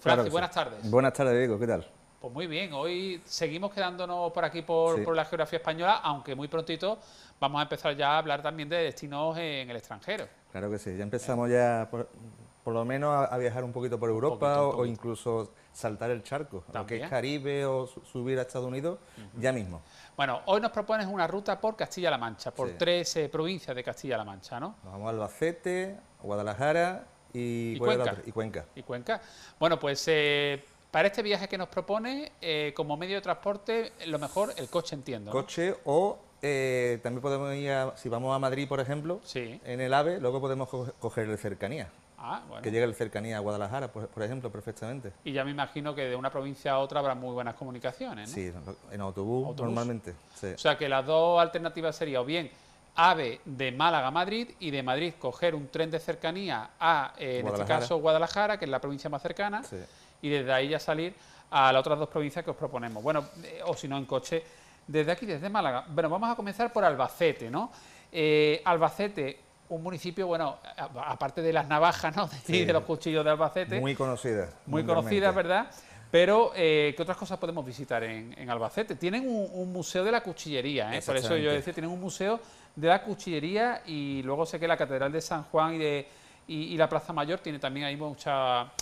Francis, buenas tardes. Buenas tardes, Diego, ¿qué tal? Pues muy bien, hoy seguimos quedándonos por aquí por, la geografía española, aunque muy prontito vamos a empezar ya a hablar también de destinos en el extranjero. Claro que sí, ya empezamos eh. ya por, lo menos a, viajar un poquito por Europa o, incluso saltar el charco, aunque es Caribe o subir a Estados Unidos, ya mismo. Bueno, hoy nos propones una ruta por Castilla-La Mancha, por tres provincias de Castilla-La Mancha, ¿no? vamos a Albacete, Guadalajara y, Cuenca. y Cuenca. Bueno, pues eh, para este viaje que nos propone, eh, como medio de transporte, lo mejor el coche, entiendo. Coche o eh, también podemos ir, si vamos a Madrid, por ejemplo, en el AVE, luego podemos coger el cercanía. Ah, que llega el cercanía a Guadalajara, por, ejemplo, perfectamente. Y ya me imagino que de una provincia a otra habrá muy buenas comunicaciones, Sí, en autobús, normalmente. O sea que las dos alternativas serían o bien AVE de Málaga a Madrid y de Madrid coger un tren de cercanía a, eh, en este caso, Guadalajara, que es la provincia más cercana, y desde ahí ya salir a las otras dos provincias que os proponemos. Bueno, eh, o si no, en coche, desde aquí, desde Málaga. Bueno, vamos a comenzar por Albacete, ¿no? Eh, Albacete, un municipio, bueno, aparte de las navajas, ¿no? De, los cuchillos de Albacete. Muy conocida. Muy conocida, ¿verdad? Pero, eh, ¿qué otras cosas podemos visitar en, Albacete? Tienen un, museo de la cuchillería, ¿eh? por eso yo decía, tienen un museo de la cuchillería y luego sé que la Catedral de San Juan y, la Plaza Mayor tiene también ahí mucha,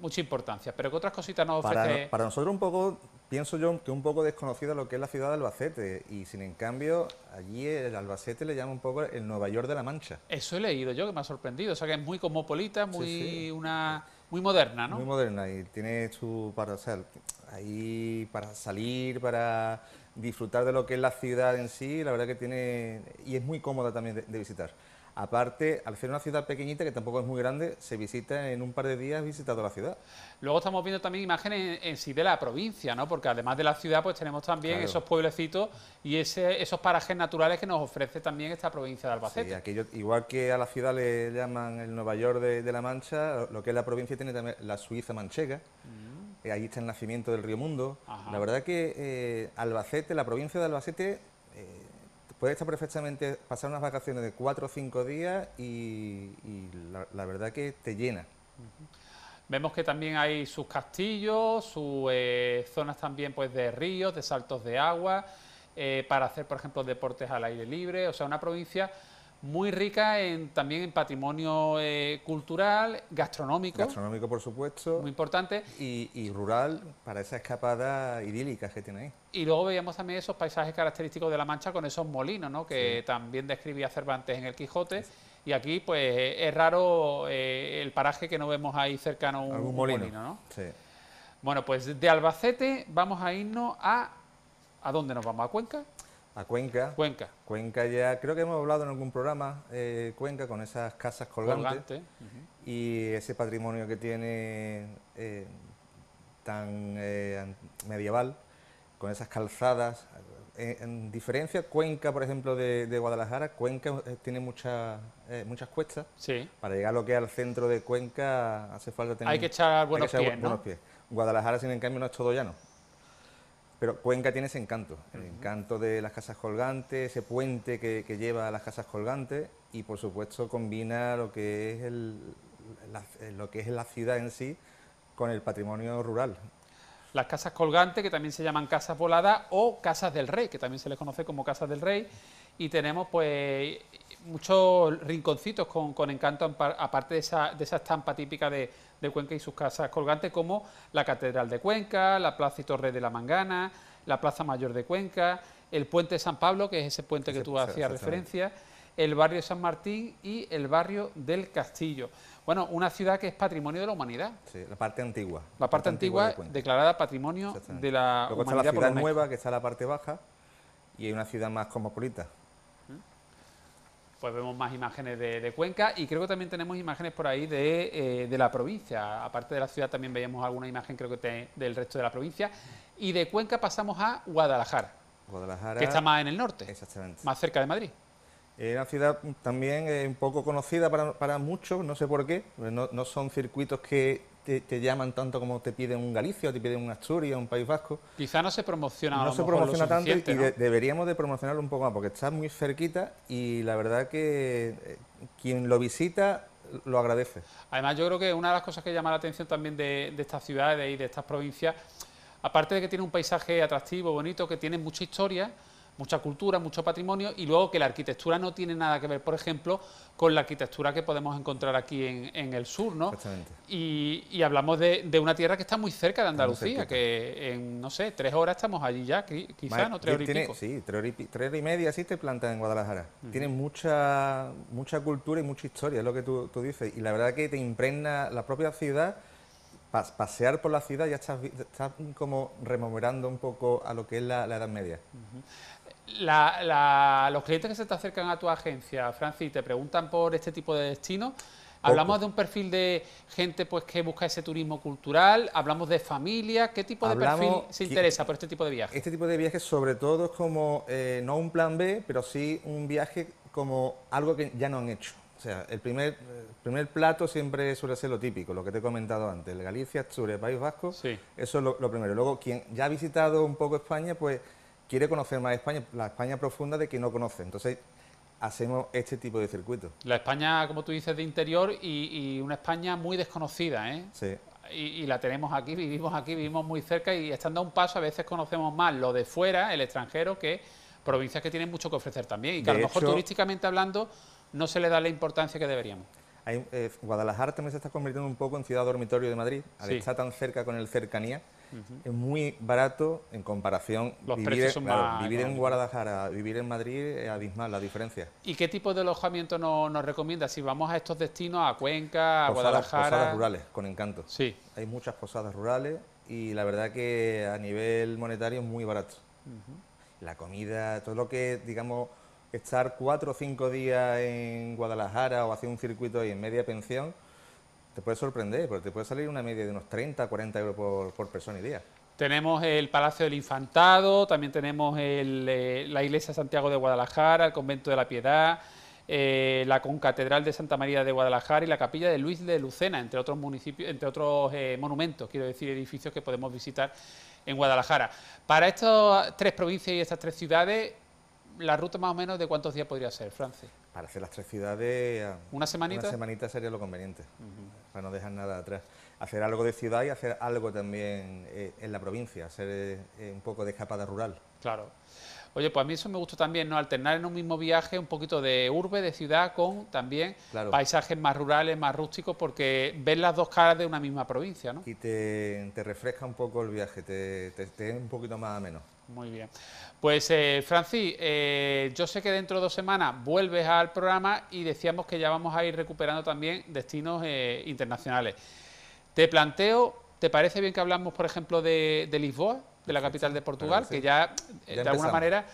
mucha importancia. Pero, ¿qué otras cositas nos ofrecen? Para, nosotros un poco, pienso yo, que un poco desconocida lo que es la ciudad de Albacete y, sin en cambio, allí el Albacete le llama un poco el Nueva York de la Mancha. Eso he leído yo, que me ha sorprendido, o sea que es muy cosmopolita, muy una muy moderna, ¿no? Muy moderna y tiene su... Para, ahí para salir, para disfrutar de lo que es la ciudad en sí, la verdad que tiene... y es muy cómoda también de visitar. Aparte, al ser una ciudad pequeñita, que tampoco es muy grande, se visita en un par de días visitando la ciudad. Luego estamos viendo también imágenes en, sí de la provincia, ¿no? Porque además de la ciudad, pues tenemos también esos pueblecitos y ese, esos parajes naturales que nos ofrece también esta provincia de Albacete. igual que a la ciudad le llaman el Nueva York de, la Mancha, lo que es la provincia tiene también la Suiza manchega. Mm. Eh, ahí está el nacimiento del Río Mundo. La verdad que eh, Albacete, la provincia de Albacete puede estar perfectamente, pasar unas vacaciones de cuatro o cinco días y, la, verdad que te llena. Vemos que también hay sus castillos, sus eh, zonas también pues de ríos, de saltos de agua, eh, para hacer, por ejemplo, deportes al aire libre, o sea, una provincia muy rica en, también en patrimonio eh, cultural, gastronómico. Gastronómico, por supuesto. Muy importante. Y, rural para esa escapada idílica que tiene ahí. Y luego veíamos también esos paisajes característicos de La Mancha con esos molinos, ¿no? que también describía Cervantes en El Quijote. Y aquí, pues, es raro eh, el paraje que no vemos ahí cercano a un, molino. molino ¿no? sí. Bueno, pues de Albacete vamos a irnos a... ¿A dónde nos vamos? ¿A Cuenca? A Cuenca. Cuenca. Cuenca ya, creo que hemos hablado en algún programa, eh, Cuenca, con esas casas colgantes. Y ese patrimonio que tiene eh, tan eh, medieval, con esas calzadas. En, diferencia, Cuenca, por ejemplo, de, Guadalajara, Cuenca tiene muchas muchas cuestas. Sí. Para llegar a lo que es al centro de Cuenca hace falta tener... Hay que echar buenos, pies, pies. Guadalajara, sin en cambio, no es todo llano. Pero Cuenca tiene ese encanto, el encanto de las casas colgantes, ese puente que, lleva a las casas colgantes y por supuesto combina lo que es, lo que es la ciudad en sí con el patrimonio rural. Las casas colgantes, que también se llaman casas voladas o casas del rey, que también se les conoce como casas del rey, y tenemos pues muchos rinconcitos con, encanto, aparte de esa, de estampa típica de, Cuenca y sus casas colgantes, como la Catedral de Cuenca, la Plaza y Torre de la Mangana, la Plaza Mayor de Cuenca, el Puente de San Pablo, que es ese puente que tú hacías referencia, el barrio de San Martín y el barrio del Castillo. Bueno, una ciudad que es patrimonio de la humanidad. Sí, la parte antigua. La parte, antigua, declarada patrimonio de la humanidad. la ciudad nueva, que está la parte baja, y hay una ciudad más cosmopolita, pues vemos más imágenes de, Cuenca y creo que también tenemos imágenes por ahí eh, de, la provincia. Aparte de la ciudad también veíamos alguna imagen creo que del resto de la provincia. Y de Cuenca pasamos a Guadalajara. Que está más en el norte. Más cerca de Madrid. Es una ciudad también eh, un poco conocida para, muchos, no sé por qué. no son circuitos que te, llaman tanto como te piden un Galicia, te piden un Asturias, un País Vasco. Quizá no se promociona No se promociona tanto y deberíamos de promocionarlo un poco más porque está muy cerquita y la verdad que eh, quien lo visita lo agradece. Además yo creo que una de las cosas que llama la atención también de, de estas ciudades y de estas provincias, aparte de que tiene un paisaje atractivo, bonito, que tiene mucha historia, mucha cultura, mucho patrimonio y luego que la arquitectura no tiene nada que ver, por ejemplo, con la arquitectura que podemos encontrar aquí en, el sur, ¿no? Exactamente. Y, hablamos de, una tierra que está muy cerca de Andalucía, que en, no sé, tres horas estamos allí ya, quizás, ¿no? Tres horas y pico. Sí, tres horas y, media sí te plantas en Guadalajara. Tiene mucha, mucha cultura y mucha historia, es lo que tú, dices, y la verdad que te impregna la propia ciudad pasear por la ciudad ya estás, como rememorando un poco a lo que es la, Edad Media los clientes que se te acercan a tu agencia, Francis, te preguntan por este tipo de destinos. Hablamos de un perfil de gente pues que busca ese turismo cultural, hablamos de familia, ¿qué tipo de perfil se interesa por este tipo de viajes? Este tipo de viajes sobre todo es como, eh, no un plan B, pero sí un viaje como algo que ya no han hecho. O sea, el primer, primer plato siempre suele ser lo típico, lo que te he comentado antes, Galicia, Asturias, País Vasco, eso es lo primero. Luego, quien ya ha visitado un poco España, pues quiere conocer más España, la España profunda de que no conoce. Entonces, hacemos este tipo de circuitos. La España, como tú dices, de interior y, una España muy desconocida, ¿eh? Sí. Y, la tenemos aquí, vivimos aquí, vivimos muy cerca y estando a un paso a veces conocemos más lo de fuera, el extranjero, que provincias que tienen mucho que ofrecer también y que a lo mejor turísticamente hablando no se le da la importancia que deberíamos. Eh, Guadalajara también se está convirtiendo un poco en ciudad dormitorio de Madrid, al estar tan cerca con el cercanía es muy barato en comparación. Los vivir, Vivir en Guadalajara, vivir en Madrid es abismal la diferencia. ¿Y qué tipo de alojamiento nos, nos recomienda? Si vamos a estos destinos, a Cuenca, a Guadalajara. Posadas rurales, con encanto. Sí. Hay muchas posadas rurales y la verdad que a nivel monetario es muy barato. La comida, todo lo que, digamos, estar cuatro o cinco días en Guadalajara o hacer un circuito y en media pensión te puede sorprender, porque te puede salir una media de unos 30, 40 euros por, persona y día. Tenemos el Palacio del Infantado, también tenemos eh, la Iglesia Santiago de Guadalajara, el Convento de la Piedad, eh, la Concatedral de Santa María de Guadalajara y la Capilla de Luis de Lucena, entre otros municipios, entre otros eh, monumentos, quiero decir, edificios que podemos visitar en Guadalajara. Para estas tres provincias y estas tres ciudades, la ruta más o menos de cuántos días podría ser, Francis. Para hacer las tres ciudades... Ah, ¿Una semanita? semanita sería lo conveniente para no dejar nada atrás. Hacer algo de ciudad y hacer algo también eh, en la provincia, hacer eh, un poco de escapada rural. Claro. Oye, pues a mí eso me gusta también, ¿no? Alternar en un mismo viaje un poquito de urbe, de ciudad, con también paisajes más rurales, más rústicos, porque ves las dos caras de una misma provincia, ¿no? Y te, refresca un poco el viaje, te, te, te es un poquito más menos muy bien. Pues, eh, Francis, eh, yo sé que dentro de dos semanas vuelves al programa y decíamos que ya vamos a ir recuperando también destinos eh, internacionales. Te planteo, ¿te parece bien que hablamos, por ejemplo, de, de Lisboa? de la capital de Portugal, que eh, ya, de alguna manera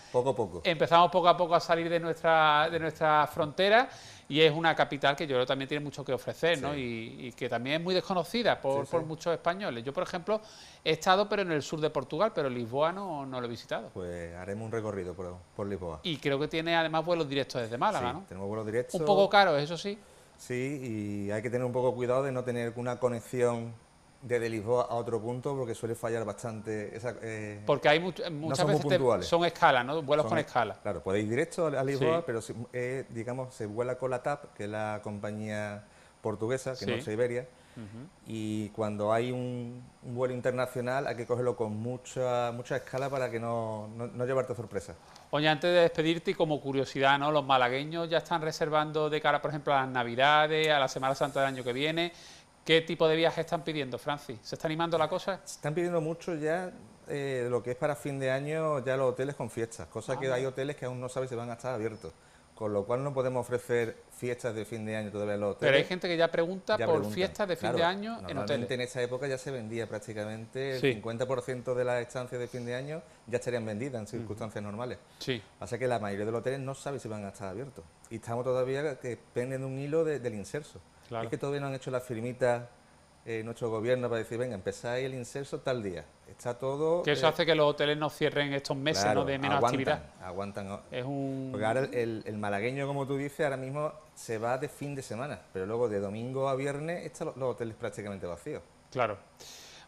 empezamos poco a poco a salir de nuestra, de nuestra frontera y es una capital que yo creo también tiene mucho que ofrecer ¿no? Y, que también es muy desconocida por, por muchos españoles. Yo, por ejemplo, he estado pero en el sur de Portugal, pero Lisboa no, lo he visitado. Pues haremos un recorrido por, por Lisboa. Y creo que tiene además vuelos directos desde Málaga, ¿no? Tenemos vuelos directos. Un poco caros, eso sí. Sí, y hay que tener un poco cuidado de no tener una conexión desde Lisboa a otro punto porque suele fallar bastante. Esa, eh, porque hay muchas veces son escalas, ¿no? Vuelos con escala. Claro, podéis ir directo a Lisboa, pero eh, digamos se vuela con la TAP, que es la compañía portuguesa, que no es Iberia. Y cuando hay un, vuelo internacional hay que cogerlo con mucha mucha escala para que no, no, llevarte sorpresa. Oye, antes de despedirte, como curiosidad, ¿no? Los malagueños ya están reservando de cara, por ejemplo, a las Navidades, a la Semana Santa del año que viene. ¿Qué tipo de viaje están pidiendo, Francis? ¿Se está animando la cosa? Se están pidiendo mucho ya eh, lo que es para fin de año, ya los hoteles con fiestas, cosa que ah. hay hoteles que aún no saben si van a estar abiertos. Con lo cual no podemos ofrecer fiestas de fin de año todavía en los hoteles. Pero hay gente que ya pregunta por fiestas de fin de año en hoteles. en esa época ya se vendía prácticamente el 50% de las estancias de fin de año ya estarían vendidas en circunstancias normales. Sí. O sea que la mayoría de los hoteles no sabe si van a estar abiertos. Y estamos todavía que penden un hilo del inserso. Es que todavía no han hecho las firmitas en eh, nuestro gobierno para decir, venga, empezáis el incenso tal día. Está todo... Que eso eh, hace que los hoteles no cierren estos meses ¿no? de menos actividad. Aguantan. Es un... Porque ahora el, malagueño, como tú dices, ahora mismo se va de fin de semana, pero luego de domingo a viernes están los hoteles prácticamente vacíos. Claro.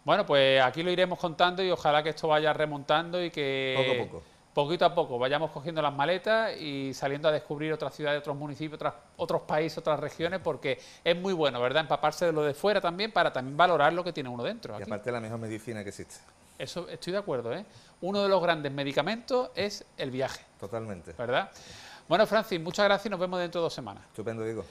Bueno, pues aquí lo iremos contando y ojalá que esto vaya remontando y que... Poco a poco poquito a poco vayamos cogiendo las maletas y saliendo a descubrir otras ciudades, otros municipios, otros países, otras regiones, porque es muy bueno, ¿verdad? Empaparse de lo de fuera también para también valorar lo que tiene uno dentro. Y aparte la mejor medicina que existe. Eso estoy de acuerdo, ¿eh? Uno de los grandes medicamentos es el viaje. Totalmente. ¿Verdad? Bueno, Francis, muchas gracias y nos vemos dentro de dos semanas. Estupendo, Diego.